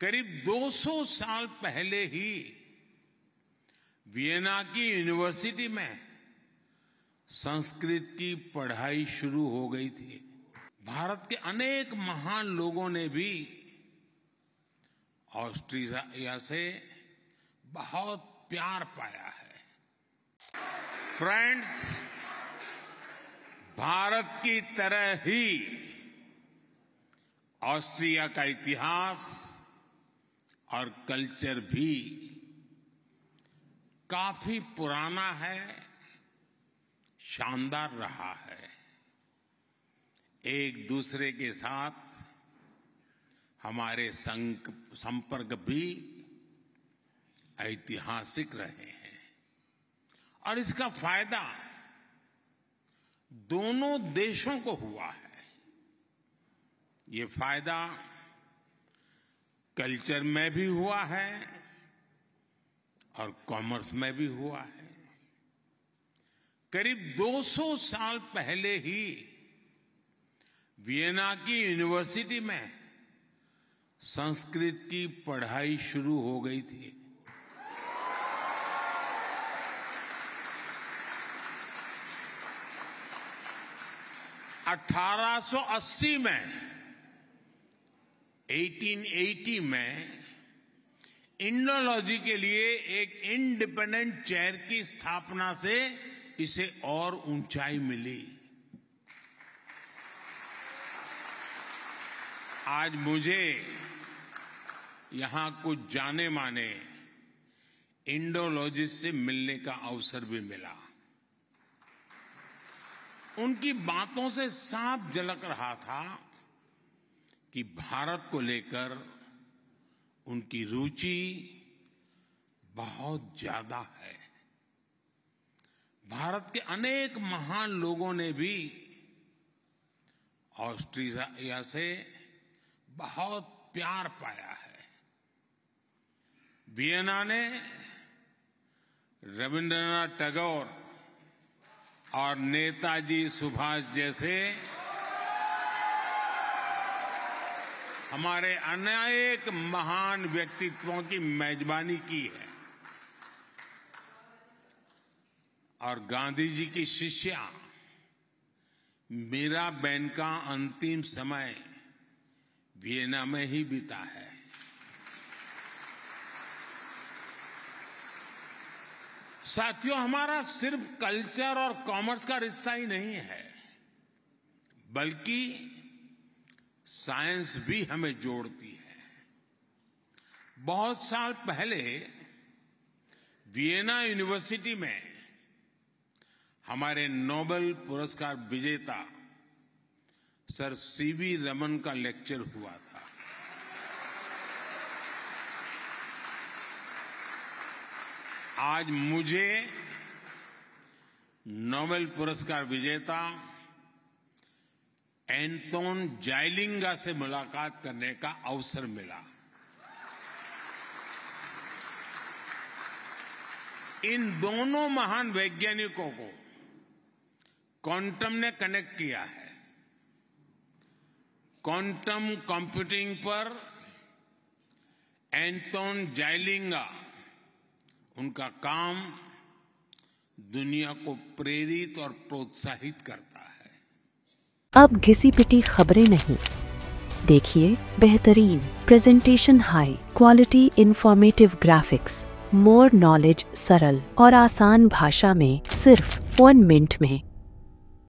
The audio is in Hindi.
करीब 200 साल पहले ही वियना की यूनिवर्सिटी में संस्कृत की पढ़ाई शुरू हो गई थी भारत के अनेक महान लोगों ने भी ऑस्ट्रिया से बहुत प्यार पाया है फ्रेंड्स भारत की तरह ही ऑस्ट्रिया का इतिहास और कल्चर भी काफी पुराना है शानदार रहा है एक दूसरे के साथ हमारे संपर्क भी ऐतिहासिक रहे हैं और इसका फायदा दोनों देशों को हुआ है ये फायदा कल्चर में भी हुआ है और कॉमर्स में भी हुआ है करीब 200 साल पहले ही वियना की यूनिवर्सिटी में संस्कृत की पढ़ाई शुरू हो गई थी अठारह में 1880 में इंडोलॉजी के लिए एक इंडिपेंडेंट चेयर की स्थापना से इसे और ऊंचाई मिली आज मुझे यहां कुछ जाने माने इंडोलॉजिस्ट से मिलने का अवसर भी मिला उनकी बातों से साफ झलक रहा था कि भारत को लेकर उनकी रुचि बहुत ज्यादा है भारत के अनेक महान लोगों ने भी ऑस्ट्रेलिया से बहुत प्यार पाया है वियना ने रविन्द्रनाथ टैगोर और नेताजी सुभाष जैसे हमारे अनेक महान व्यक्तित्वों की मेजबानी की है और गांधी जी की शिष्या मीरा बेन का अंतिम समय वियना में ही बीता है साथियों हमारा सिर्फ कल्चर और कॉमर्स का रिश्ता ही नहीं है बल्कि साइंस भी हमें जोड़ती है बहुत साल पहले वियना यूनिवर्सिटी में हमारे नोबेल पुरस्कार विजेता सर सीवी रमन का लेक्चर हुआ था आज मुझे नोबेल पुरस्कार विजेता एंटोन जाइलिंगा से मुलाकात करने का अवसर मिला इन दोनों महान वैज्ञानिकों को क्वांटम ने कनेक्ट किया है क्वांटम कंप्यूटिंग पर एंटोन जाइलिंगा उनका काम दुनिया को प्रेरित और प्रोत्साहित करता है अब घिसी पिटी खबरें नहीं देखिए बेहतरीन presentation high quality informative graphics more knowledge सरल और आसान भाषा में सिर्फ वन मिनट में